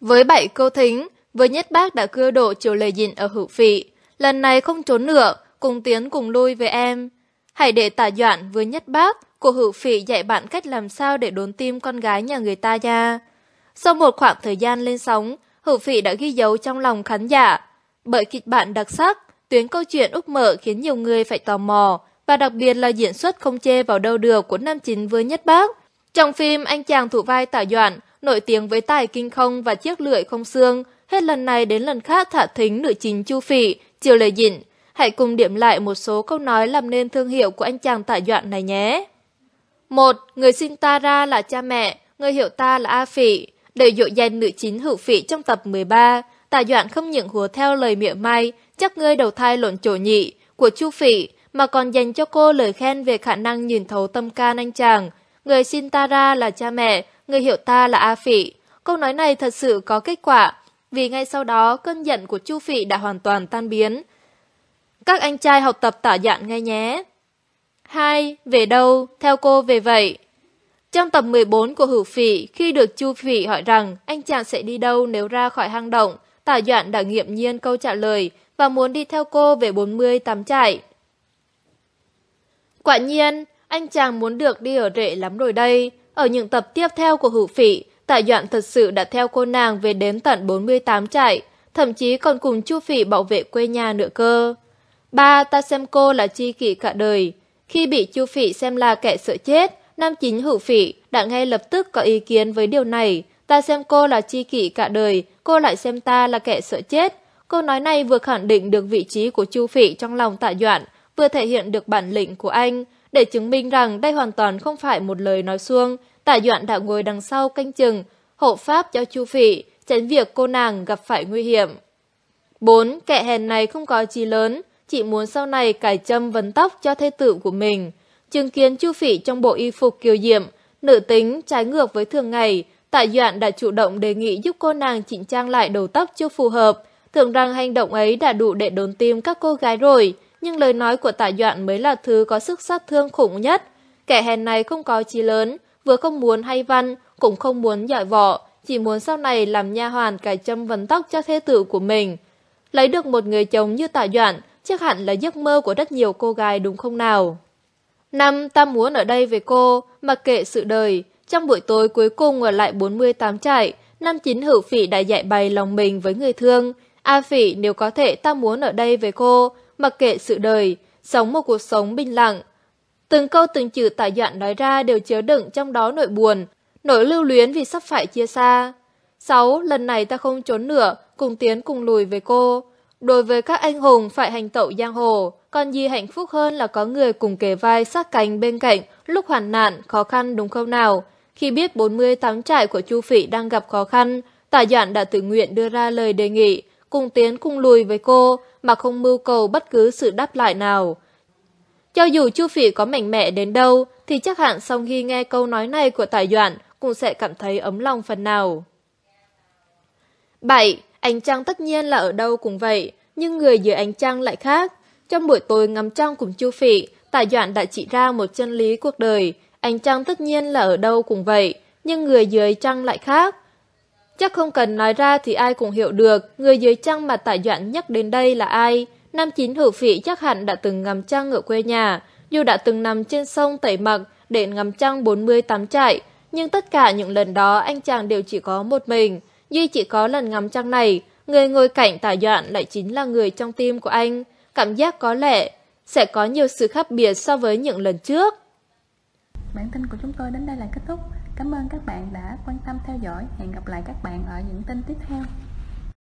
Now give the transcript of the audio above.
Với bảy cô thính, với nhất bác đã cưa đổ chiều lời dịn ở hữu vị. Lần này không trốn nữa, cùng tiến cùng lui với em. Hãy để tả doạn với nhất bác của hữu phỉ dạy bạn cách làm sao để đốn tim con gái nhà người ta nha. Sau một khoảng thời gian lên sóng, hữu phỉ đã ghi dấu trong lòng khán giả. Bởi kịch bản đặc sắc, tuyến câu chuyện úp mở khiến nhiều người phải tò mò và đặc biệt là diễn xuất không chê vào đâu được của nam chính với nhất bác. Trong phim Anh chàng thủ vai tả doạn, nổi tiếng với tài kinh không và chiếc lưỡi không xương, hết lần này đến lần khác thả thính nữ chính Chu Phỉ, Triều Lệ Dịnh. Hãy cùng điểm lại một số câu nói làm nên thương hiệu của anh chàng tại đoạn này nhé. Một, người sinh ta ra là cha mẹ, người hiểu ta là A Phỉ, để dụ danh nữ chính hữu phỉ trong tập 13. Tà đoạn không những hùa theo lời miệng mai, chắc ngươi đầu thai lộn chỗ nhị, của Chu Phỉ, mà còn dành cho cô lời khen về khả năng nhìn thấu tâm can anh chàng. Người xin ta ra là cha mẹ, người hiểu ta là A Phỉ. Câu nói này thật sự có kết quả, vì ngay sau đó cơn giận của Chu Phỉ đã hoàn toàn tan biến. Các anh trai học tập tả dạn ngay nhé. Hai, về đâu, theo cô về vậy. Trong tập 14 của Hữu Phỉ, khi được Chu Phỉ hỏi rằng anh chàng sẽ đi đâu nếu ra khỏi hang động, tả dạn đã nghiệm nhiên câu trả lời và muốn đi theo cô về 40 tắm trại. Quả nhiên, anh chàng muốn được đi ở rễ lắm rồi đây. Ở những tập tiếp theo của Hữu Phỉ, Tạ Doạn thật sự đã theo cô nàng về đến tận 48 trại, thậm chí còn cùng Chu Phỉ bảo vệ quê nhà nữa cơ. Ba, ta xem cô là chi kỷ cả đời. Khi bị Chu Phỉ xem là kẻ sợ chết, Nam chính Hữu Phỉ đã ngay lập tức có ý kiến với điều này. Ta xem cô là chi kỷ cả đời, cô lại xem ta là kẻ sợ chết. Cô nói này vừa khẳng định được vị trí của Chu Phỉ trong lòng Tạ Doạn, vừa thể hiện được bản lĩnh của anh, để chứng minh rằng đây hoàn toàn không phải một lời nói suông, Tả Doạn đã ngồi đằng sau canh chừng, hộ pháp cho Chu Phỉ, tránh việc cô nàng gặp phải nguy hiểm. 4. Kẻ hèn này không có trí lớn, chị muốn sau này cải châm vấn tóc cho thê tử của mình. Chứng kiến Chu Phỉ trong bộ y phục kiều diệm, nữ tính trái ngược với thường ngày, Tạ Doạn đã chủ động đề nghị giúp cô nàng chỉnh trang lại đầu tóc chưa phù hợp, tưởng rằng hành động ấy đã đủ để đốn tim các cô gái rồi, nhưng lời nói của Tạ Doạn mới là thứ có sức sát thương khủng nhất. Kẻ hèn này không có trí lớn, vừa không muốn hay văn, cũng không muốn giỏi võ, chỉ muốn sau này làm nha hoàn cài châm vấn tóc cho thế tử của mình. Lấy được một người chồng như Tạ Doãn, chắc hẳn là giấc mơ của rất nhiều cô gái đúng không nào? Năm, ta muốn ở đây với cô, mặc kệ sự đời. Trong buổi tối cuối cùng ở lại 48 trại, năm chín hữu phỉ đã dạy bày lòng mình với người thương. A phỉ nếu có thể ta muốn ở đây với cô, mặc kệ sự đời, sống một cuộc sống bình lặng, Từng câu từng chữ tả dạn nói ra đều chứa đựng trong đó nỗi buồn, nỗi lưu luyến vì sắp phải chia xa. Sáu, lần này ta không trốn nữa, cùng tiến cùng lùi với cô. Đối với các anh hùng phải hành tẩu giang hồ, còn gì hạnh phúc hơn là có người cùng kề vai sát cánh bên cạnh lúc hoàn nạn, khó khăn đúng không nào? Khi biết 40 tám trại của Chu Phỉ đang gặp khó khăn, tả dạn đã tự nguyện đưa ra lời đề nghị, cùng tiến cùng lùi với cô mà không mưu cầu bất cứ sự đáp lại nào. Cho dù Chu Phỉ có mạnh mẽ đến đâu, thì chắc hẳn Song Hy nghe câu nói này của Tài Doạn cũng sẽ cảm thấy ấm lòng phần nào. 7. Ánh trăng tất nhiên là ở đâu cũng vậy, nhưng người dưới ánh trăng lại khác. Trong buổi tối ngắm trăng cùng Chu Phỉ, Tài Doạn đã chỉ ra một chân lý cuộc đời. Ánh trăng tất nhiên là ở đâu cũng vậy, nhưng người dưới trăng lại khác. Chắc không cần nói ra thì ai cũng hiểu được người dưới trăng mà Tài Doạn nhắc đến đây là ai. Nam chính hữu phỉ chắc hẳn đã từng ngắm trăng ở quê nhà, dù đã từng nằm trên sông tẩy mặc để ngắm trăng 40 tắm trại, nhưng tất cả những lần đó anh chàng đều chỉ có một mình. Duy chỉ có lần ngắm trăng này, người ngồi cạnh tả doạn lại chính là người trong tim của anh. Cảm giác có lẽ sẽ có nhiều sự khác biệt so với những lần trước. Bản tin của chúng tôi đến đây là kết thúc. Cảm ơn các bạn đã quan tâm theo dõi. Hẹn gặp lại các bạn ở những tin tiếp theo.